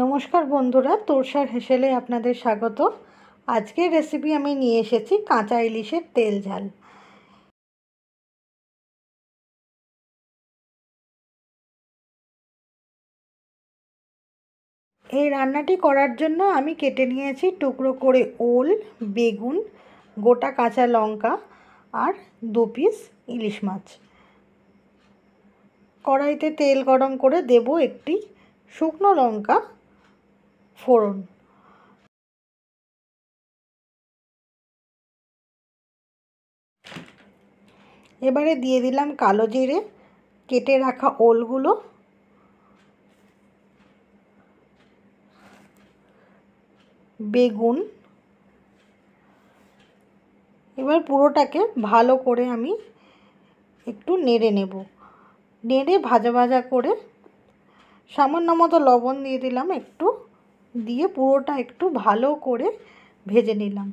নমস্কার বন্ধুরা তোরসার হেসেলে আপনাদের স্বাগত আজকের রেসিপি আমি নিয়ে এসেছি কাঁচা ইলিশের তেল ঝাল এই রান্নাটি করার জন্য আমি কেটে নিয়েছি টুকরো করে ওল বেগুন গোটা কাঁচা লঙ্কা আর দু পিস ইলিশ মাছ কড়াইতে তেল গরম করে দেব একটি শুকনো লঙ্কা ফোড়ন এবারে দিয়ে দিলাম কালো জিরে কেটে রাখা ওলগুলো বেগুন এবার পুরোটাকে ভালো করে আমি একটু নেড়ে নেব নেড়ে ভাজা ভাজা করে সামান্য মতো লবণ দিয়ে দিলাম একটু দিয়ে পুরোটা একটু ভালো করে ভেজে নিলাম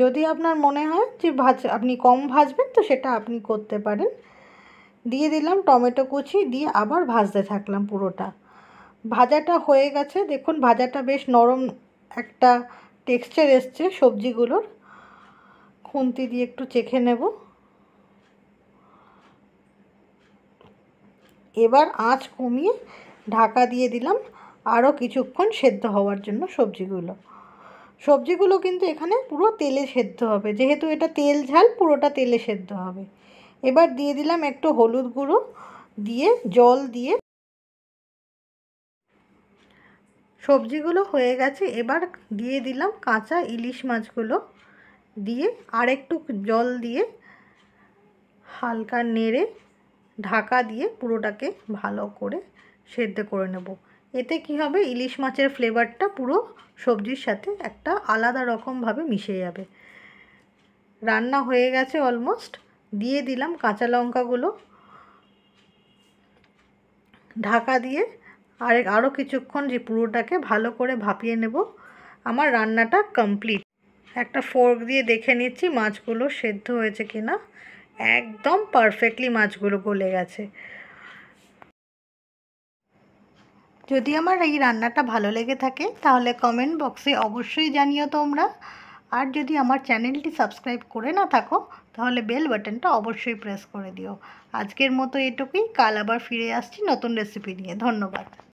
যদি আপনার মনে হয় যে ভাজ আপনি কম ভাজবেন তো সেটা আপনি করতে পারেন দিয়ে দিলাম টমেটো কুচি দিয়ে আবার ভাজতে থাকলাম পুরোটা ভাজাটা হয়ে গেছে দেখুন ভাজাটা বেশ নরম একটা টেক্সচার এসছে সবজিগুলোর খুন্তি দিয়ে একটু চেখে নেব এবার আঁচ কমিয়ে ঢাকা দিয়ে দিলাম আরও কিছুক্ষণ সেদ্ধ হওয়ার জন্য সবজিগুলো সবজিগুলো কিন্তু এখানে পুরো তেলে সেদ্ধ হবে যেহেতু এটা তেল ঝাল পুরোটা তেলে সেদ্ধ হবে এবার দিয়ে দিলাম একটু হলুদ গুঁড়ো দিয়ে জল দিয়ে সবজিগুলো হয়ে গেছে এবার দিয়ে দিলাম কাঁচা ইলিশ মাছগুলো দিয়ে আরেকটু জল দিয়ে হালকা নেড়ে ঢাকা দিয়ে পুরোটাকে ভালো করে সেদ্ধ করে নেব এতে কি হবে ইলিশ মাছের ফ্লেভারটা পুরো সবজির সাথে একটা আলাদা রকমভাবে মিশে যাবে রান্না হয়ে গেছে অলমোস্ট দিয়ে দিলাম কাঁচা লঙ্কাগুলো ঢাকা দিয়ে আর আরও কিছুক্ষণ যে পুরোটাকে ভালো করে ভাপিয়ে নেব আমার রান্নাটা কমপ্লিট একটা ফোর্ক দিয়ে দেখে নিচ্ছি মাছগুলো সেদ্ধ হয়েছে কিনা একদম পারফেক্টলি মাছগুলো গলে গেছে যদি আমার এই রান্নাটা ভালো লেগে থাকে তাহলে কমেন্ট বক্সে অবশ্যই জানিও তোমরা আর যদি আমার চ্যানেলটি সাবস্ক্রাইব করে না থাকো তাহলে বেল বাটনটা অবশ্যই প্রেস করে দিও আজকের মতো এটুকুই কাল আবার ফিরে আসছি নতুন রেসিপি নিয়ে ধন্যবাদ